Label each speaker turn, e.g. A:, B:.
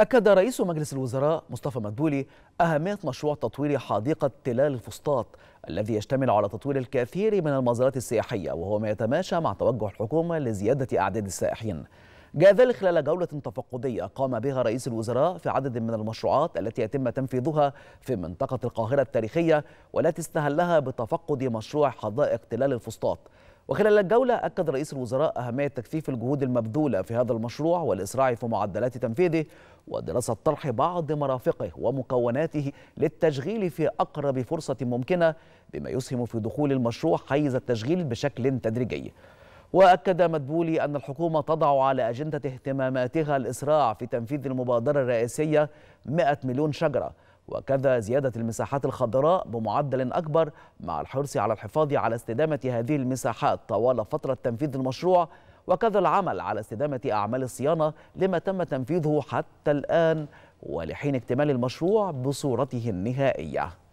A: أكد رئيس مجلس الوزراء مصطفى مدبولي أهمية مشروع تطوير حديقة تلال الفسطاط الذي يشتمل على تطوير الكثير من المزارات السياحية وهو ما يتماشى مع توجه الحكومة لزيادة أعداد السائحين جاء ذلك خلال جولة تفقدية قام بها رئيس الوزراء في عدد من المشروعات التي يتم تنفيذها في منطقة القاهرة التاريخية والتي استهلها بتفقد مشروع حدائق تلال الفسطاط وخلال الجولة أكد رئيس الوزراء أهمية تكثيف الجهود المبذولة في هذا المشروع والإسراع في معدلات تنفيذه ودراسة طرح بعض مرافقه ومكوناته للتشغيل في أقرب فرصة ممكنة بما يسهم في دخول المشروع حيز التشغيل بشكل تدريجي وأكد مدبولي أن الحكومة تضع على أجندة اهتماماتها الإسراع في تنفيذ المبادرة الرئيسية 100 مليون شجرة وكذا زيادة المساحات الخضراء بمعدل أكبر مع الحرص على الحفاظ على استدامة هذه المساحات طوال فترة تنفيذ المشروع وكذا العمل على استدامة أعمال الصيانة لما تم تنفيذه حتى الآن ولحين اكتمال المشروع بصورته النهائية